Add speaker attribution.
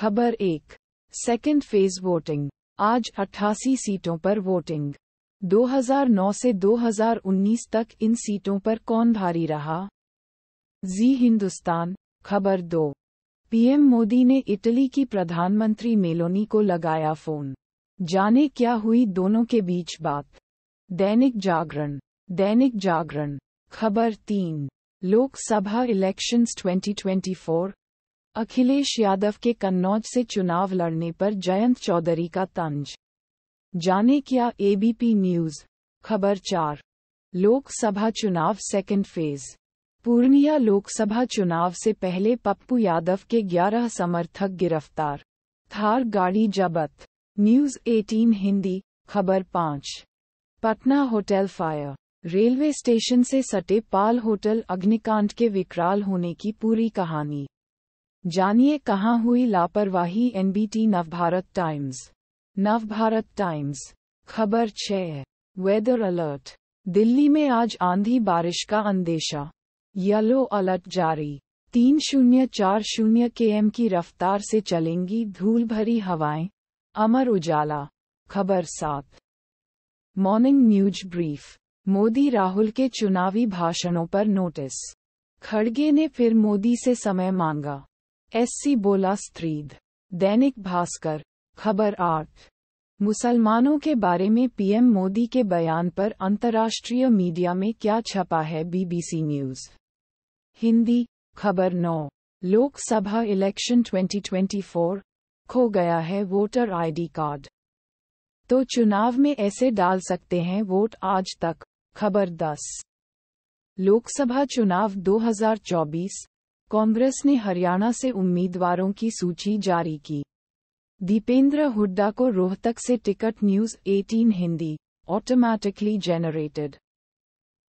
Speaker 1: खबर एक second phase voting आज 88 सीटों पर वोटिंग 2009 से 2019 तक इन सीटों पर कौन भारी रहा जी हिंदुस्तान खबर दो पीएम मोदी ने इटली की प्रधानमंत्री मेलोनी को लगाया फोन जाने क्या हुई दोनों के बीच बात दैनिक जागरण दैनिक जागरण खबर तीन लोकसभा इलेक्शंस 2024 अखिलेश यादव के कन्नौज से चुनाव लड़ने पर जयंत चौधरी का तंज जाने क्या एबीपी न्यूज खबर चार लोकसभा चुनाव सेकंड फेज पूर्णिया लोकसभा चुनाव से पहले पप्पू यादव के 11 समर्थक गिरफ्तार थार गाड़ी जबत न्यूज 18 हिंदी खबर पाँच Patna hotel fire railway station से सटे पाल होटल अग्निकांड के विकराल होने की पूरी कहानी जानिए कहाँ हुई लापरवाही NBT Navbharat Times Navbharat Times खबर छह वेदर अलर्ट दिल्ली में आज आंधी बारिश का अंदेशा येलो अलर्ट जारी तीन शून्य चार शून्य के एम की रफ्तार से चलेंगी धूल भरी हवाएं अमर उजाला खबर सात morning news brief Modi Rahul के चुनावी भाषणों पर नोटिस खड़गे ने फिर मोदी से समय मांगा एससी बोला स्त्रीद दैनिक भास्कर खबर आठ मुसलमानों के बारे में पीएम मोदी के बयान पर अंतर्राष्ट्रीय मीडिया में क्या छपा है बीबीसी न्यूज हिंदी खबर नौ लोकसभा इलेक्शन 2024 खो गया है वोटर आईडी कार्ड तो चुनाव में ऐसे डाल सकते हैं वोट आज तक खबर दस लोकसभा चुनाव 2024 कांग्रेस ने हरियाणा से उम्मीदवारों की सूची जारी की दीपेंद्र हुड्डा को रोहतक से ticket news 18 Hindi automatically generated